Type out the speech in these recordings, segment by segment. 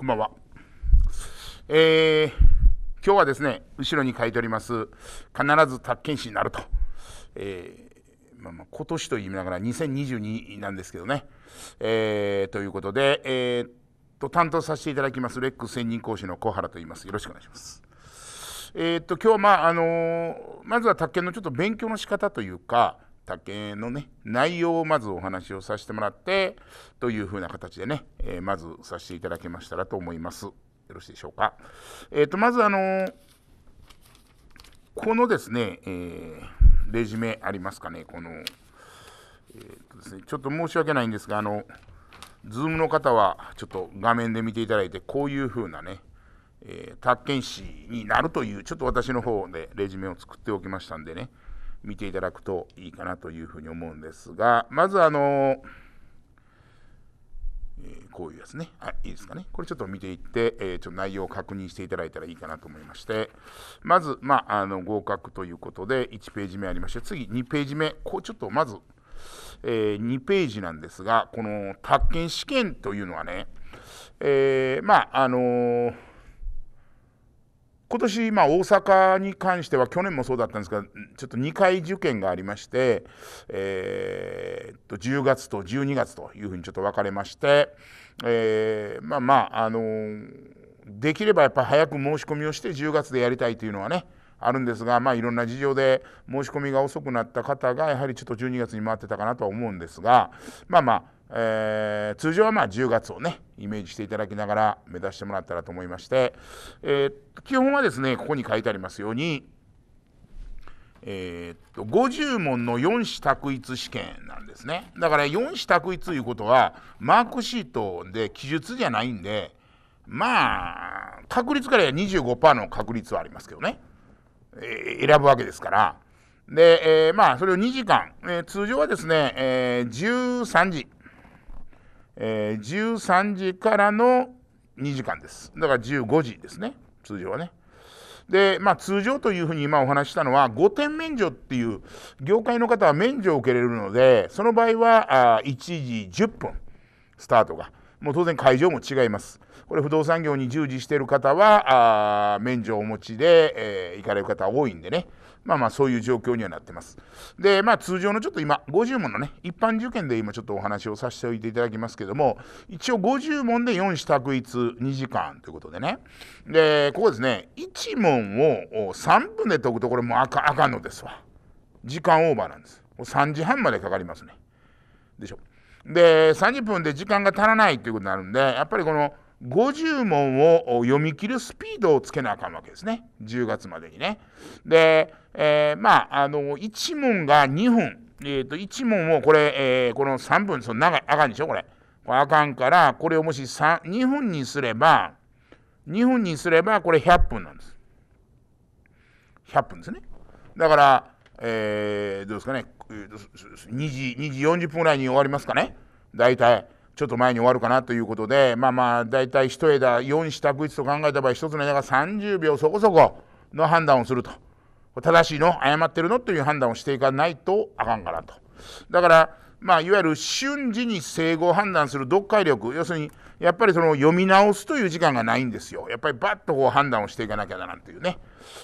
こんばんは。えー、今日はですね、後ろに書いております、必ず宅建士になると。えー、まあ、まあ今年と言いながら2022なんですけどね。えー、ということで、えー、と担当させていただきます、レック専任講師の小原と言います。よろしくお願いします。えー、っと、今日はまあ、あのまずは宅建のちょっと勉強の仕方というか、竹のね内容をまずお話をさせてもらってというふうな形でね、えー、まずさせていただけましたらと思います。よろしいでしょうか。えっ、ー、とまずあのー、このですね、えー、レジュメありますかねこの、えーとですね、ちょっと申し訳ないんですがあの Zoom の方はちょっと画面で見ていただいてこういうふうなねえ宅建士になるという、ちょっと私の方でレジュメを作っておきましたんでね、見ていただくといいかなというふうに思うんですが、まずあの、えこういうやつね。あ、いいですかね。これちょっと見ていって、えちょっと内容を確認していただいたらいいかなと思いまして、まず、まあ、あの合格ということで、1ページ目ありまして、次、2ページ目、こうちょっとまず、え2ページなんですが、この宅建試験というのはね、えー、まあ、あのー今年、まあ、大阪に関しては去年もそうだったんですがちょっと2回受験がありまして、えー、っと10月と12月というふうにちょっと分かれまして、えー、まあまあ、あのー、できればやっぱり早く申し込みをして10月でやりたいというのはねあるんですが、まあ、いろんな事情で申し込みが遅くなった方がやはりちょっと12月に回ってたかなとは思うんですがまあまあえー、通常はまあ10月をねイメージしていただきながら目指してもらったらと思いまして、えー、基本はですねここに書いてありますように、えー、っと50問の4子択一試験なんですねだから4子択一ということはマークシートで記述じゃないんでまあ確率から言えば25%の確率はありますけどね、えー、選ぶわけですから。で、えー、まあ、それを2時間、えー、通常はですね、えー、13時えー、13時からの2時間です。だから15時ですね、通常はね。で、まあ、通常というふうに今お話したのは、5点免除っていう、業界の方は免除を受けれるので、その場合はあ1時10分、スタートが。もう当然会場も違います。これ不動産業に従事している方は、あ免除をお持ちで、えー、行かれる方多いんでね。まあまあそういう状況にはなってます。で、まあ通常のちょっと今、50問のね、一般受験で今ちょっとお話をさせておいていただきますけども、一応50問で4支度一2時間ということでね。で、ここですね、1問を3分で解くとこれもうあかあかんのですわ。時間オーバーなんです。3時半までかかりますね。でしょ。で、30分で時間が足らないということになるんで、やっぱりこの、50問を読み切るスピードをつけなあかんわけですね。10月までにね。で、えー、まあ、あの、1問が2分。えっ、ー、と、1問をこれ、えー、この3分、その長い、あかんでしょ、これ。これあかんから、これをもし2分にすれば、2分にすれば、これ100分なんです。100分ですね。だから、えー、どうですかね、2時、2時40分ぐらいに終わりますかね。大体。ちょっと前に終わるかなということで、まあまあ、大体1枝4四択1と考えた場合、1つの枝が30秒そこそこの判断をすると。正しいの誤ってるのという判断をしていかないとあかんかなと。だから、まあ、いわゆる瞬時に整合判断する読解力、要するに、やっぱりその読み直すという時間がないんですよ。やっぱりバッとこう判断をしていかなきゃだなんていうね。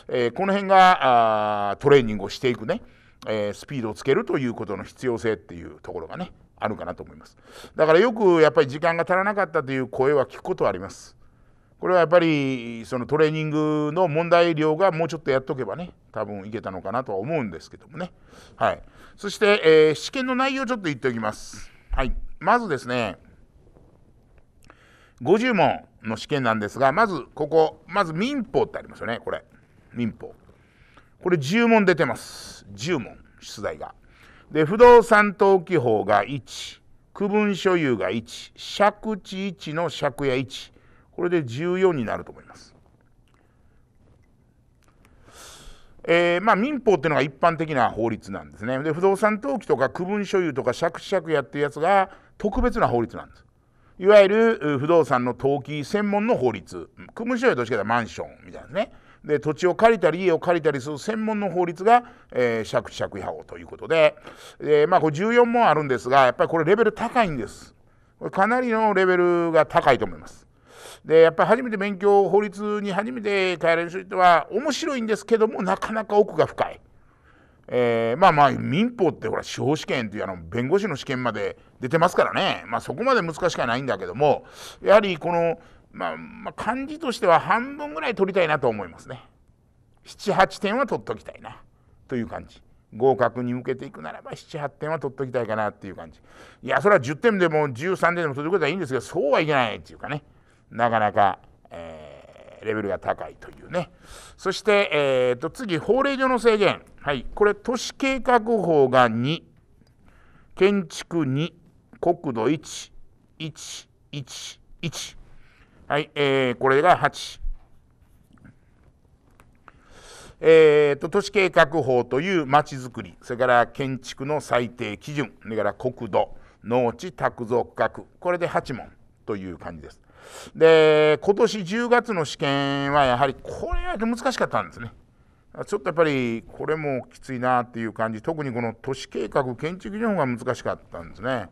えー、この辺があトレーニングをしていくね、えー、スピードをつけるということの必要性っていうところがね、あるかなと思います。だからよくやっぱり時間が足らなかったという声は聞くことはあります。これはやっぱりそのトレーニングの問題量がもうちょっとやっとけばね多分いけたのかなとは思うんですけどもねはいそして、えー、試験の内容ちょっと言っておきますはいまずですね50問の試験なんですがまずここまず民法ってありますよねこれ民法これ10問出てます10問出題がで不動産登記法が1区分所有が1借地1の借家1これで14になると思います。えー、まあ、民法っていうのが一般的な法律なんですね。で不動産登記とか区分所有とか借地借家っていうやつが特別な法律なんです。いわゆる不動産の登記専門の法律区分所有としてはマンションみたいなね。で土地を借りたり家を借りたりする専門の法律が、え借地借家法ということで、えー、まあ、これ14問あるんですがやっぱりこれレベル高いんです。これかなりのレベルが高いと思います。でやっぱり初めて勉強法律に初めて変えられる人は面白いんですけどもなかなか奥が深い。えー、まあまあ民法ってほら司法試験っていうあの弁護士の試験まで出てますからね、まあ、そこまで難しくはないんだけどもやはりこのまあ、まあ、漢字としては半分ぐらい取りたいなと思いますね。78点は取っときたいなという感じ。合格に向けていくならば78点は取っときたいかなっていう感じ。いやそれは10点でも13点でも取ることはいいんですけどそうはいけないっていうかねなかなか、えー、レベルが高いというね。そして、えーと、次法令上の制限、はい、これ都市計画法が2建築2国土1 1 1 1はい、えー、これが8。えーと、都市計画法というまちづくり、それから建築の最低基準、それから国土、農地、宅造核。これで8問という感じです。で、今年10月の試験はやはりこれは難しかったんですね。ちょっとやっぱりこれもきついなっていう感じ特にこの都市計画建築情報が難しかったんですね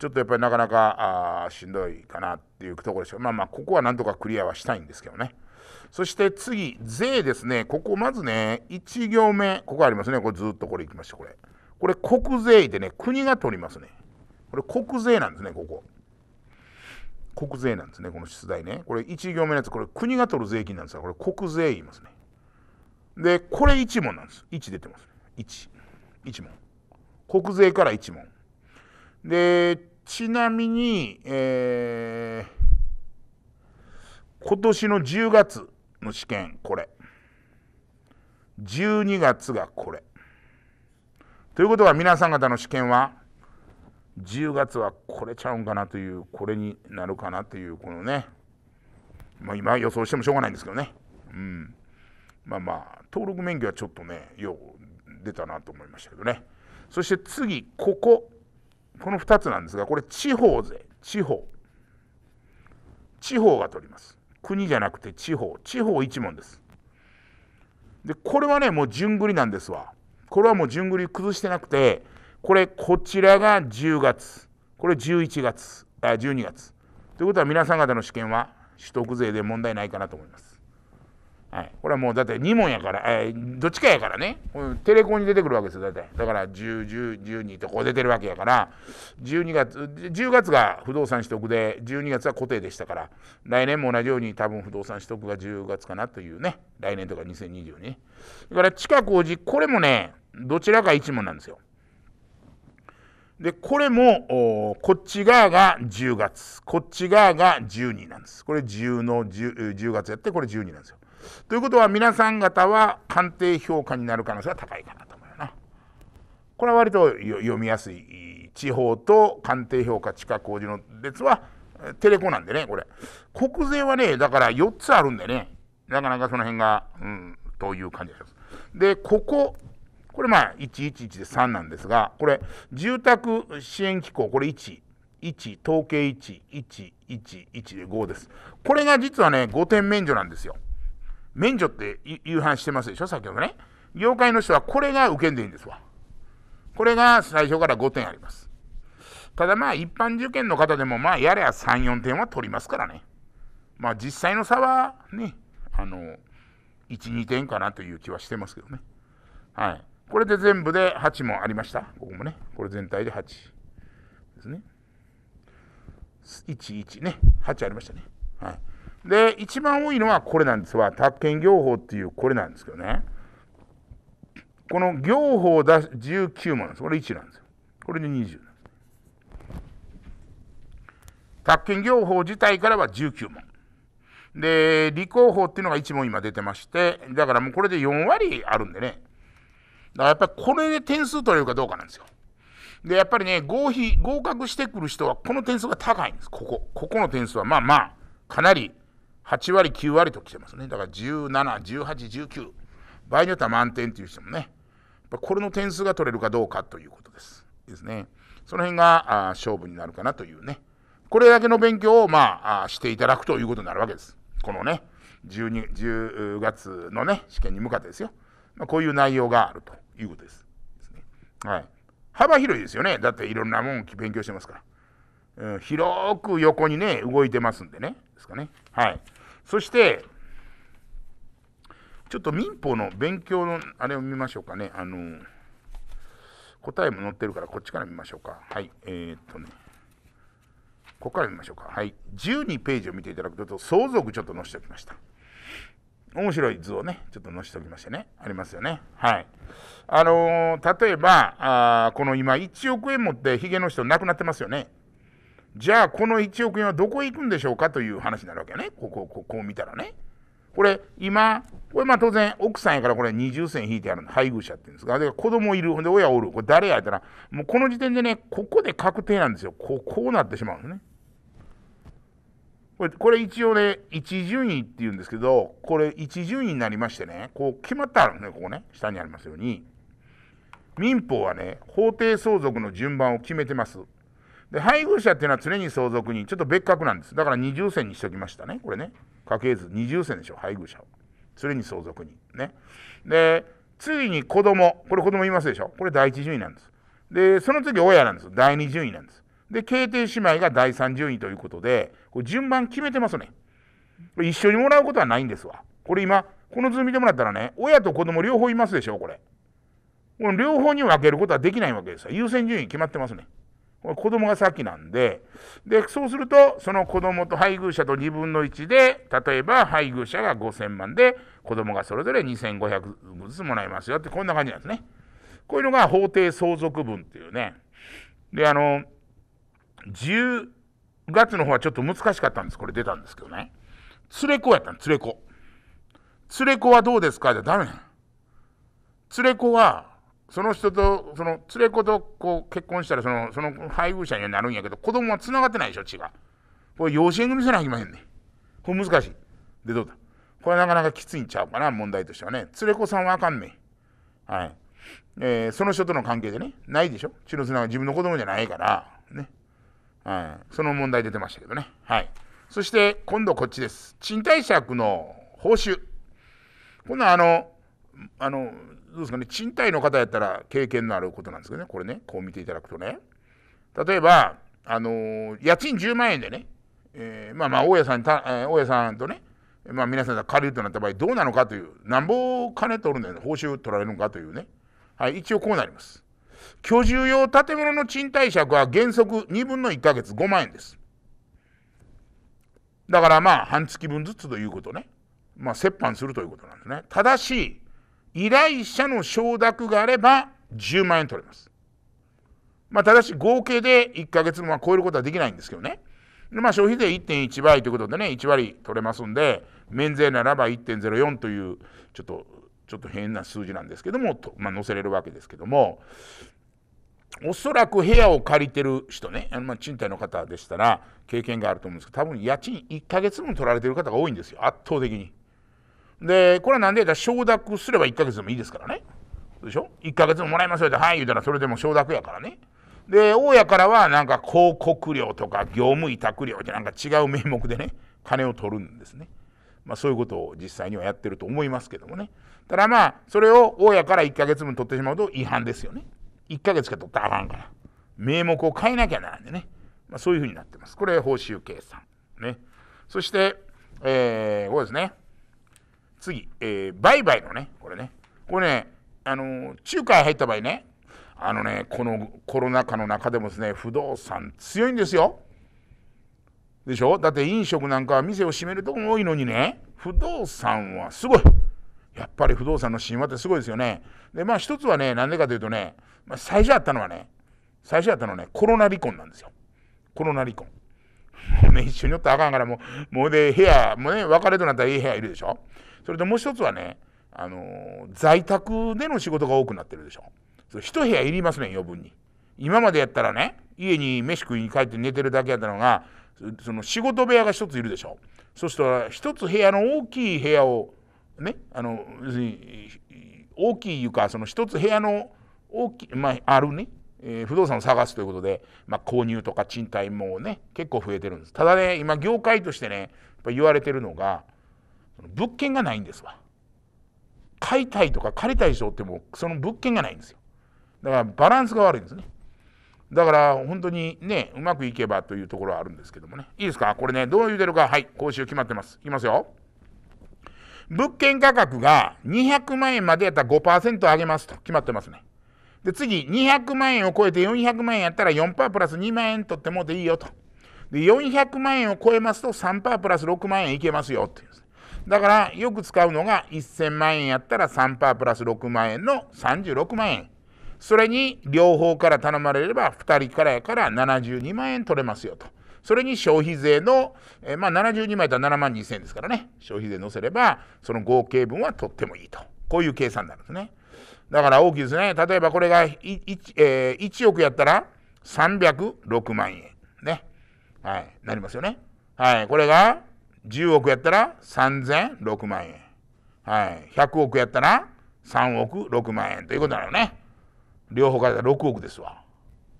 ちょっとやっぱりなかなかあしんどいかなっていうところでしょうまあまあここはなんとかクリアはしたいんですけどねそして次税ですねここまずね1行目ここありますねこれずっとこれいきましょうこれこれ国税でね国が取りますねこれ国税なんですねここ国税なんですねこの出題ねこれ1行目のやつこれ国が取る税金なんですがこれ国税言いますねで、これ1問なんです。1出てます。1。1問。国税から1問。で、ちなみに、えー、今年の10月の試験、これ。12月がこれ。ということは皆さん方の試験は、10月はこれちゃうんかなという、これになるかなという、このね、まあ今予想してもしょうがないんですけどね。うん。まあまあ、登録免許はちょっとね、よう出たなと思いましたけどね。そして次、ここ。この2つなんですが、これ地方税、地方。地方が取ります。国じゃなくて地方。地方一問です。で、これはね、もう順繰りなんですわ。これはもう順繰り崩してなくて、これ、こちらが10月。これ11月、あ12月。ということは皆さん方の試験は取得税で問題ないかなと思います。はい、これはもうだって2問やから、えー、どっちかやからねテレコに出てくるわけですよだってだから101012とこう出てるわけやから12月10月が不動産取得で12月は固定でしたから来年も同じように多分不動産取得が10月かなというね来年とか2022ねだから地下工じこれもねどちらか1問なんですよでこれもこっち側が10月こっち側が12なんですこれ10の 10, 10月やってこれ12なんですよということは皆さん方は鑑定評価になる可能性が高いかなと思うよな。これは割と読みやすい地方と鑑定評価地下工事の列はテレコなんでねこれ国税はねだから4つあるんでねなかなかその辺がうんという感じがします。でこここれまあ111で3なんですがこれ住宅支援機構これ1。1統計1111で5ですこれが実はね5点免除なんですよ。免除って夕飯してますでしょ、先ほどね。業界の人はこれが受けんでいいんですわ。これが最初から5点あります。ただまあ一般受験の方でもまあやれや3、4点は取りますからね。まあ実際の差はね、あの、1、2点かなという気はしてますけどね。はい。これで全部で8もありました。ここもね。これ全体で8ですね。11ね。8ありましたね。はい。で、一番多いのはこれなんですわ。宅建業法っていうこれなんですけどね。この業法だ19もなんです。これ1なんですよ。これで20です。宅建業法自体からは19問。で、立候補っていうのが1問今出てまして、だからもうこれで4割あるんでね。だからやっぱりこれで点数取れるかどうかなんですよ。で、やっぱりね、合否、合格してくる人はこの点数が高いんです。ここ。ここの点数はまあまあ、かなり8割、9割と来てますね。だから17、18、19。場合によっては満点という人もね。これの点数が取れるかどうかということです。ですね。その辺が勝負になるかなというね。これだけの勉強を、まあ、していただくということになるわけです。このね、12 10月のね、試験に向かってですよ。まあ、こういう内容があるということです。ですね、はい。幅広いですよね。だっていろんなもん勉強してますから。うん、広く横にね、動いてますんでね。ですかね。はい。そして、ちょっと民法の勉強のあれを見ましょうかね。あの、答えも載ってるから、こっちから見ましょうか。はい。えー、っとね。ここから見ましょうか。はい。12ページを見ていただくと、相続ちょっと載せておきました。面白い図をね、ちょっと載せておきましてね。ありますよね。はい。あのー、例えば、あこの今、1億円持ってヒゲの人亡くなってますよね。じゃあこの1億円はどこへ行くんでしょうかという話になるわけよね。ここ、ここ見たらね。これ今、これまあ当然奥さんやからこれ二重線引いてあるの、配偶者って言うんですが、で子供いる、ほんで親おる、これ誰やったら、もうこの時点でね、ここで確定なんですよ。こうこうなってしまうんですね。これこれ一応ね、一順位っていうんですけど、これ一順位になりましてね、こう決まってあるんですね、ここね、下にありますように。民法はね、法定相続の順番を決めてます。で配偶者っていうのは常に相続人ちょっと別格なんですだから二重線にしときましたねこれね家系図二重線でしょ配偶者を常に相続人ねでいに子供これ子供いますでしょこれ第一順位なんですでその次親なんです第二順位なんですで慶定姉妹が第三順位ということでこれ順番決めてますねこれ一緒にもらうことはないんですわこれ今この図見てもらったらね親と子供両方いますでしょこれこの両方に分けることはできないわけですよ優先順位決まってますね子供が先なんで、で、そうすると、その子供と配偶者と2分の1で、例えば配偶者が5000万で、子供がそれぞれ2500ずつもらいますよって、こんな感じなんですね。こういうのが法定相続分っていうね。で、あの、10月の方はちょっと難しかったんです。これ出たんですけどね。連れ子やったん、連れ子。連れ子はどうですかじゃダメ連れ子は、その人と、その連れ子とこう結婚したらその、その配偶者にはなるんやけど、子供はつながってないでしょ、血が。これ、養子縁組せなきゃいけませんね。これ難しい。で、どうだこれなかなかきついんちゃうかな、問題としてはね。連れ子さんはあかんねん。はい。えー、その人との関係でね、ないでしょ。血のつながり、自分の子供じゃないから、ね。はい。その問題出てましたけどね。はい。そして、今度こっちです。賃貸借の報酬。こんなあの、あの、どうですかね、賃貸の方やったら経験のあることなんですけどね、これね、こう見ていただくとね。例えば、あのー、家賃10万円でね、えー、まあまあ大家さんた、えー、大家さんとね、まあ、皆さんが借りるとなった場合どうなのかというなんぼ金取るんだよ、ね、報酬取られるのかというね、はい、一応こうなります居住用建物の賃貸借は原則2分の1ヶ月5万円ですだからまあ半月分ずつということねまあ折半するということなんですねただし依頼者の承諾があれば10万円取れます。まあ、ただし合計で1ヶ月分は超えることはできないんですけどね。まあ、消費税1.1倍ということでね、1割取れますんで、免税ならば1.04という、ちょっと、ちょっと変な数字なんですけども、まあ、載せれるわけですけども、おそらく部屋を借りてる人ね、あのまあ賃貸の方でしたら経験があると思うんですけど、多分家賃1ヶ月分取られてる方が多いんですよ、圧倒的に。で、これは何で言ったら承諾すれば1ヶ月でもいいですからね。でしょ ?1 ヶ月ももらいますよって、はい言うたらそれでも承諾やからね。で、大家からはなんか広告料とか業務委託料ってなんか違う名目でね、金を取るんですね。まあ、そういうことを実際にはやってると思いますけどもね。ただまあ、それを大家から1ヶ月分取ってしまうと違反ですよね。1ヶ月か取ったらあかんから。名目を変えなきゃならんでね。まあ、そういうふうになってます。これ、報酬計算。ね。そして、えー、こうですね。次、えー、売買のね、これね。これね、あのー、華介入った場合ね、あのね、このコロナ禍の中でもですね、不動産強いんですよ。でしょだって飲食なんかは店を閉めるとこも多いのにね、不動産はすごい。やっぱり不動産の神話ってすごいですよね。で、まあ一つはね、なんでかというとね、まあ、最初あったのはね、最初あったのはね、コロナ離婚なんですよ。コロナ離婚。もうね、一緒におったらあかんから、もう、もうで、部屋、もうね、別れとなったらいい部屋いるでしょ。それともう一つはね、あのー、在宅での仕事が多くなってるでしょ。それ一部屋いりますね、余分に。今までやったらね、家に飯食いに帰って寝てるだけやったのが、その仕事部屋が一ついるでしょ。そしたら、1一つ部屋の大きい部屋を、ね、あの、大きい床、か、その一つ部屋の大きい、まあ、あるね、えー、不動産を探すということで、まあ、購入とか賃貸もね結構増えてるんですただね今業界としてねやっぱ言われてるのが物件がないんですわ買いたいとか借りたい人ってもうその物件がないんですよだからバランスが悪いんですねだから本当にねうまくいけばというところはあるんですけどもねいいですかこれねどう言うてるかはい講習決まってますいきますよ物件価格が200万円までやったら5%上げますと決まってますね。で、次、200万円を超えて400万円やったら4%プラス2万円取ってもうていいよと。で、400万円を超えますと3%プラス6万円いけますよっていうんです。だからよく使うのが1000万円やったら3%プラス6万円の36万円。それに両方から頼まれれば2人からやから72万円取れますよと。それに消費税の、えー、まあ、72枚だ7万2000円ですからね、消費税乗せれば、その合計分は取ってもいいと、こういう計算になるんですね。だから大きいですね、例えばこれが 1,、えー、1億やったら306万円、ねはい、なりますよね。はい、これが10億やったら3006万円。はい。100億やったら3億6万円ということなのね。両方から6億ですわ。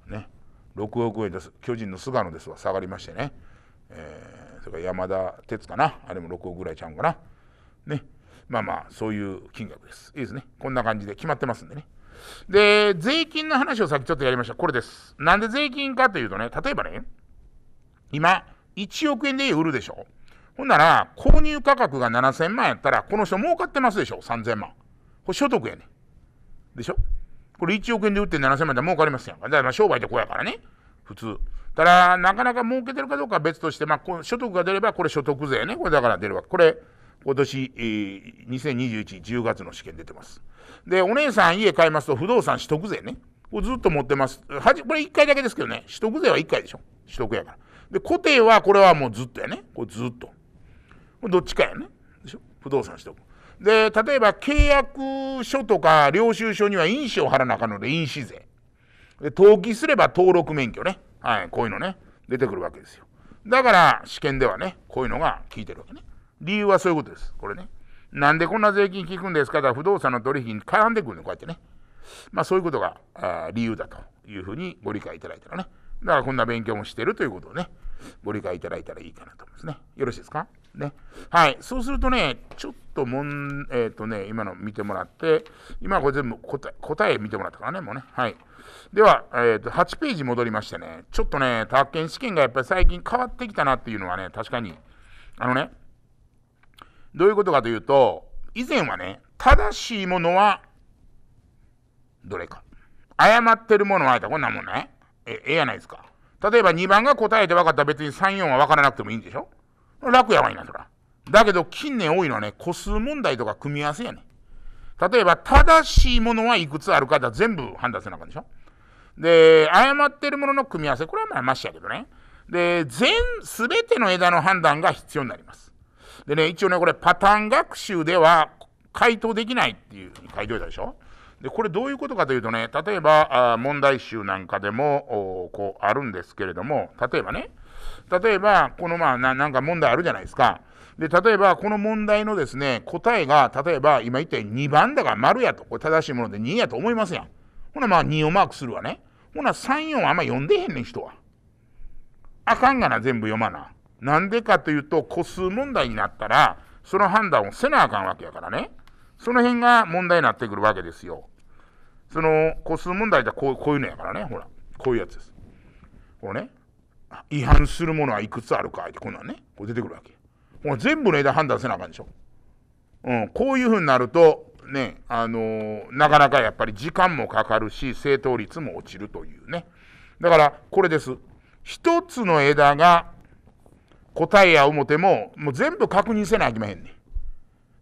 ね。6億円です。巨人の菅野ですわ。下がりましてね。えー、それから山田哲かな。あれも6億ぐらいちゃうんかな。ね。まあまあ、そういう金額です。いいですね。こんな感じで決まってますんでね。で、税金の話をさっきちょっとやりました。これです。なんで税金かというとね、例えばね、今、1億円で売るでしょ。ほんなら、購入価格が7000万やったら、この人儲かってますでしょ、3000万。これ所得やねん。でしょこれ1億円で売って7000万やったら儲かりますやんか。だから商売ってこうやからね、普通。ただ、なかなか儲けてるかどうかは別として、まあ、この所得が出れば、これ所得税ね。これだから出るわこれ、今年、えー、2021、10月の試験出てます。で、お姉さん家買いますと、不動産取得税ね。これずっと持ってます。はじこれ1回だけですけどね。取得税は1回でしょ。取得やから。で、固定は、これはもうずっとやね。これずっと。どっちかやね。でしょ不動産しとく。で、例えば契約書とか領収書には印紙を貼らなあかんので、印紙税。で、登記すれば登録免許ね。はい、こういうのね、出てくるわけですよ。だから、試験ではね、こういうのが効いてるわけね。理由はそういうことです。これね。なんでこんな税金効くんですかと不動産の取引に絡んでくるの、こうやってね。まあ、そういうことがあ理由だというふうにご理解いただいたらね。だから、こんな勉強もしてるということをね、ご理解いただいたらいいかなと思いますね。よろしいですかね。はい。そうするとね、ちょっともん、えっ、ー、とね、今の見てもらって、今これ全部答え答え見てもらったからね、もうね。はい。では、えーと、8ページ戻りましてね、ちょっとね、宅建試験がやっぱり最近変わってきたなっていうのはね、確かに、あのね、どういうことかというと、以前はね、正しいものはどれか。誤ってるものはあえたこんなもんね。ええやないですか。例えば2番が答えて分かったら別に3、4は分からなくてもいいんでしょ楽やわいな、そら。だけど、近年多いのはね、個数問題とか組み合わせやね。例えば、正しいものはいくつあるかだ全部判断せなあかんでしょ。で、誤ってるものの組み合わせ、これはまあ、ましやけどね。で、全、すべての枝の判断が必要になります。でね、一応ね、これ、パターン学習では回答できないっていう回うに書いておいたでしょ。で、これどういうことかというとね、例えば、あ問題集なんかでも、こう、あるんですけれども、例えばね、例えば、このまあな、なんか問題あるじゃないですか。で、例えば、この問題のですね、答えが、例えば、今言ったように2番だが丸やと。これ正しいもので2やと思いますやん。ほな、まあ2をマークするわね。ほな、3、4あんま読んでへんねん、人は。あかんがな、全部読まな。なんでかというと、個数問題になったら、その判断をせなあかんわけやからね。その辺が問題になってくるわけですよ。その、個数問題ってこうこういうのやからね、ほら。こういうやつです。これね。違反するものはいくつあるかってこんなんねこれ出てくるわけもう全部の枝判断せなあかんでしょ、うん、こういうふうになるとねあのー、なかなかやっぱり時間もかかるし正答率も落ちるというねだからこれです一つの枝が答えや表ももう全部確認せなあきまへんね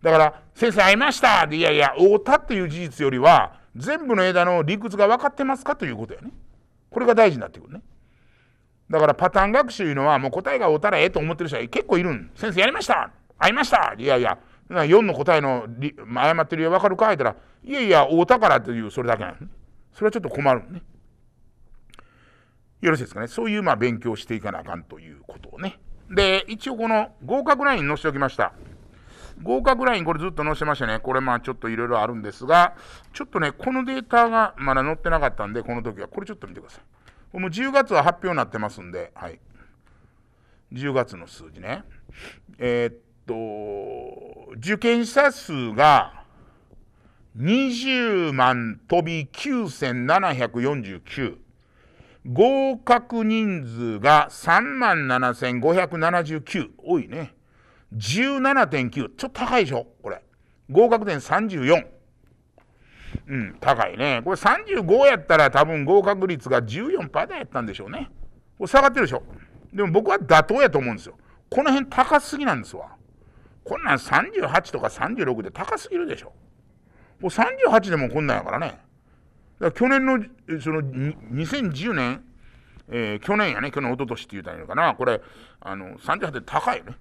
だから「先生会いました」でいやいや会うたっていう事実よりは全部の枝の理屈が分かってますかということやねこれが大事になってくるねだからパターン学習いうのはもう答えがおたらええと思ってる人は結構いるん。先生やりました会いましたいやいや、4の答えの誤ってるよ分かるか言ったら、いやいや、おたからというそれだけなの、それはちょっと困るね。よろしいですかね。そういうまあ勉強していかなあかんということをね。で、一応この合格ライン載せておきました。合格ライン、これずっと載せましたね。これまあちょっといろいろあるんですが、ちょっとね、このデータがまだ載ってなかったんで、この時は、これちょっと見てください。も10月は発表になってますんで、はい、10月の数字ね。えー、っと、受験者数が20万飛び9749。合格人数が3万7579。多いね。17.9。ちょっと高いでしょこれ。合格点34。うん、高いね。これ35やったら多分合格率が14%パーやったんでしょうね。これ下がってるでしょ。でも僕は妥当やと思うんですよ。この辺高すぎなんですわ。こんなん38とか36で高すぎるでしょ。もう38でもこんなんやからね。だから去年の、その、2010年、えー、去年やね、去年、一昨年って言うたらいいのかな。これ、あの、38で高いよね。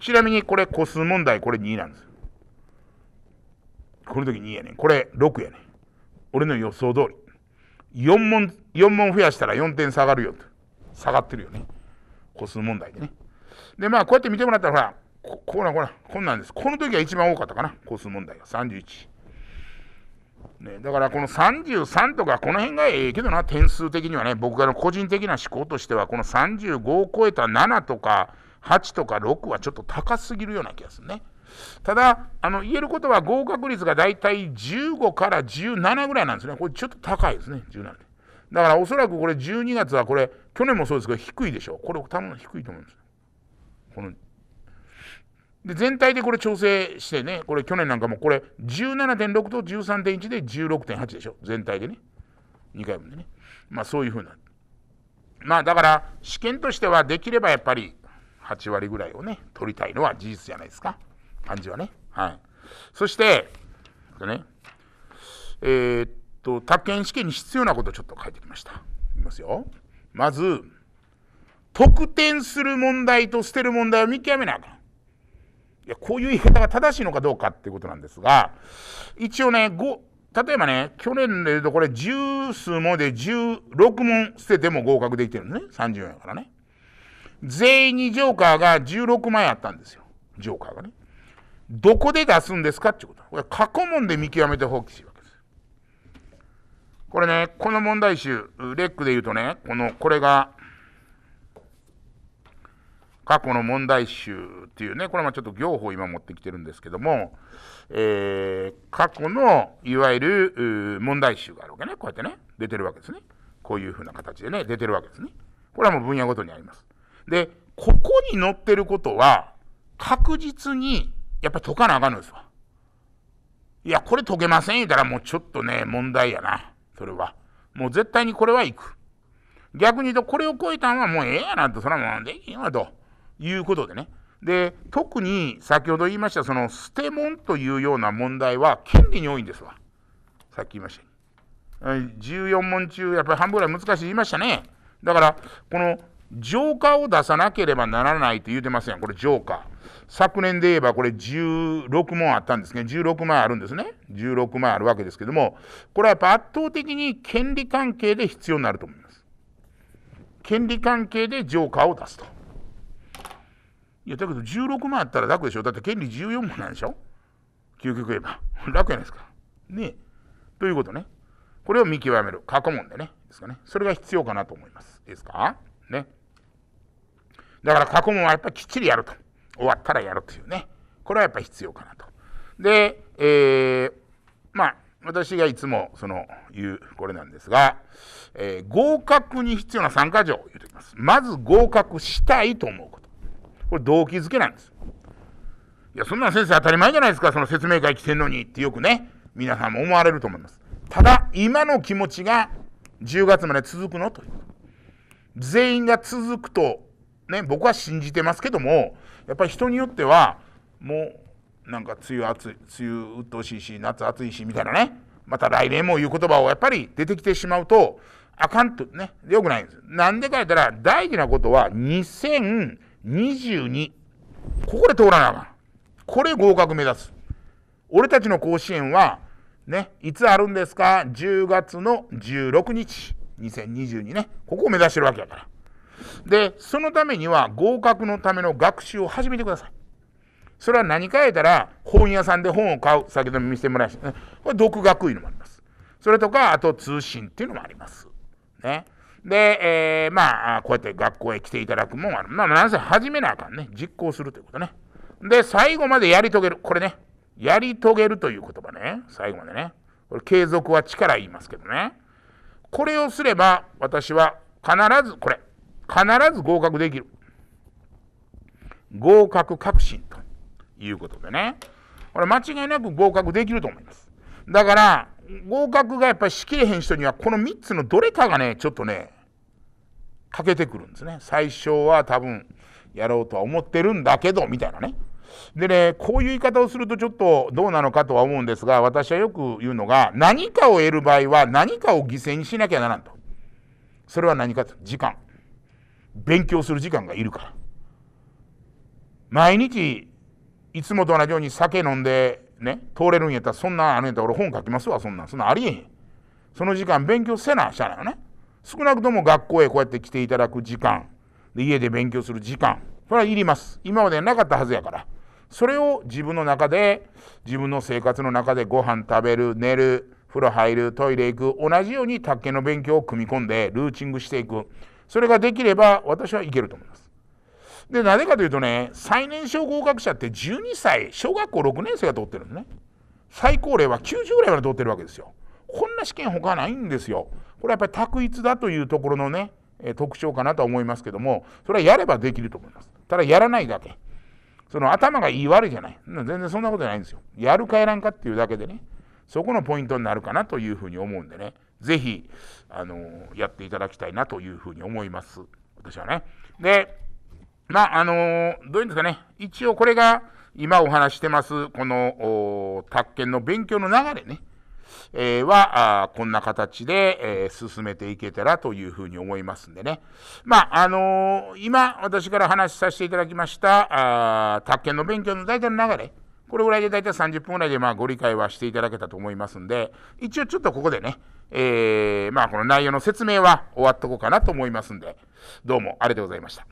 ちなみにこれ個数問題、これ2なんですよ。この時2やねん。これ6やねん。俺の予想通り。4問、4問増やしたら4点下がるよと。下がってるよね。個数問題でね。で、まあ、こうやって見てもらったら、ほら、ここうなこら、こんなんです。この時は一番多かったかな。個数問題が31。ね、だからこの33とかこの辺がええけどな、点数的にはね、僕がの個人的な思考としては、この35を超えた7とか8とか6はちょっと高すぎるような気がするね。ただ、あの言えることは合格率がだいたい15から17ぐらいなんですね。これちょっと高いですね、17だからおそらくこれ12月はこれ、去年もそうですけど低いでしょう。これ多分低いと思うんです。こので全体でこれ調整してね、これ去年なんかもこれ17.6と13.1で16.8でしょ。全体でね。2回分でね。まあそういうふうな。まあだから試験としてはできればやっぱり8割ぐらいをね、取りたいのは事実じゃないですか。感じはね。はい。そして、でね、えー、っと、宅建試験に必要なことをちょっと書いてきました。いきますよ。まず、得点する問題と捨てる問題を見極めなあかん。いや、こういう言い方が正しいのかどうかっていうことなんですが、一応ね、例えばね、去年で言うとこれ10数問で16問捨てても合格できてるんですね。34やからね。全員にジョーカーが16枚あったんですよ。ジョーカーがね。どこで出すんですかってこと。これ過去問で見極めて放棄するわけです。これね、この問題集、レックで言うとね、この、これが、過去の問題集っていうね、これはちょっと行法今持ってきてるんですけども、えー、過去のいわゆる問題集があるわけね、こうやってね、出てるわけですね。こういうふうな形でね、出てるわけですね。これはもう分野ごとにあります。で、ここに載ってることは、確実にやっぱ解かなあかんのですわ。いや、これ解けません言うたらもうちょっとね、問題やな。それは。もう絶対にこれはいく。逆に言うと、これを超えたんはもうええやなと、それはもうできんわということでね。で、特に先ほど言いました、その捨て物というような問題は権利に多いんですわ。さっき言いました14問中、やっぱり半分ぐらい難しい言いましたね。だから、この浄化を出さなければならないと言うてますやん、これ浄化。昨年で言えばこれ16問あったんですね。16万あるんですね。16万あるわけですけども、これはやっぱ圧倒的に権利関係で必要になると思います。権利関係で浄化を出すと。いや、だけど16万あったら楽でしょ。だって権利14問なんでしょ。究極言えば。楽じゃないですか。ねということね。これを見極める。過去問でね。ですかね。それが必要かなと思います。いいですかね。だから過去問はやっぱりきっちりやると。終わったらやるというね。これはやっぱり必要かなと。で、えー、まあ、私がいつもその言うこれなんですが、えー、合格に必要な参加条を言うときます。まず合格したいと思うこと。これ動機づけなんです。いや、そんな先生当たり前じゃないですか、その説明会来てんのにってよくね、皆さんも思われると思います。ただ、今の気持ちが10月まで続くのと。全員が続くとね、僕は信じてますけども、やっぱり人によっては、もう、なんか梅雨暑い、梅雨鬱陶しいし、夏暑いし、みたいなね、また来年もいう言葉をやっぱり出てきてしまうと、あかんとね、よくないんです。なんでか言ったら、大事なことは2022。ここで通らなあかん。これ合格目指す。俺たちの甲子園は、ね、いつあるんですか ?10 月の16日、2022ね。ここを目指してるわけだから。で、そのためには合格のための学習を始めてください。それは何か言えたら、本屋さんで本を買う、先ほど見せてもらいましたね。これ、独学いうのもあります。それとか、あと通信っていうのもあります。ね。で、えー、まあ、こうやって学校へ来ていただくもんある。まあ、なんせ始めなあかんね。実行するということね。で、最後までやり遂げる。これね。やり遂げるという言葉ね。最後までね。これ、継続は力言いますけどね。これをすれば、私は必ず、これ、必ず合格できる。合格確信ということでね。これ間違いなく合格できると思います。だから、合格がやっぱりしきれへん人には、この3つのどれかがね、ちょっとね、欠けてくるんですね。最初は多分、やろうとは思ってるんだけど、みたいなね。でね、こういう言い方をするとちょっとどうなのかとは思うんですが、私はよく言うのが、何かを得る場合は何かを犠牲にしなきゃならんと。それは何かと、時間。勉強する時間がいるから。毎日いつもと同じように酒飲んでね通れるんやったらそんなあのやったら俺本書きますわそんなんそんなありえへんその時間勉強せなしゃあないよね少なくとも学校へこうやって来ていただく時間で家で勉強する時間それはいります今までなかったはずやからそれを自分の中で自分の生活の中でご飯食べる寝る風呂入るトイレ行く同じように卓球の勉強を組み込んでルーチングしていくそれができれば私はいけると思います。で、なぜかというとね、最年少合格者って12歳、小学校6年生が通ってるのね。最高齢は90ぐらいまで通ってるわけですよ。こんな試験他ないんですよ。これはやっぱり択一だというところのね、特徴かなとは思いますけども、それはやればできると思います。ただやらないだけ。その頭がいい悪いじゃない。全然そんなことないんですよ。やるかやらんかっていうだけでね、そこのポイントになるかなというふうに思うんでね。ぜひ、あのやっていただきたいなというふうに思います。私はね。で、まあ、あのどういうんですかね。一応これが、今お話してます、この、宅建の勉強の流れね。えー、はあこんな形で、えー、進めていけたらというふうに思いますんでね。まああのー、今私から話しさせていただきましたあ宅建の勉強の大体の流れこれぐらいで大体30分ぐらいでまあご理解はしていただけたと思いますんで、一応ちょっとここでね、えー、まあこの内容の説明は終わっとこうかなと思いますんで、どうもありがとうございました。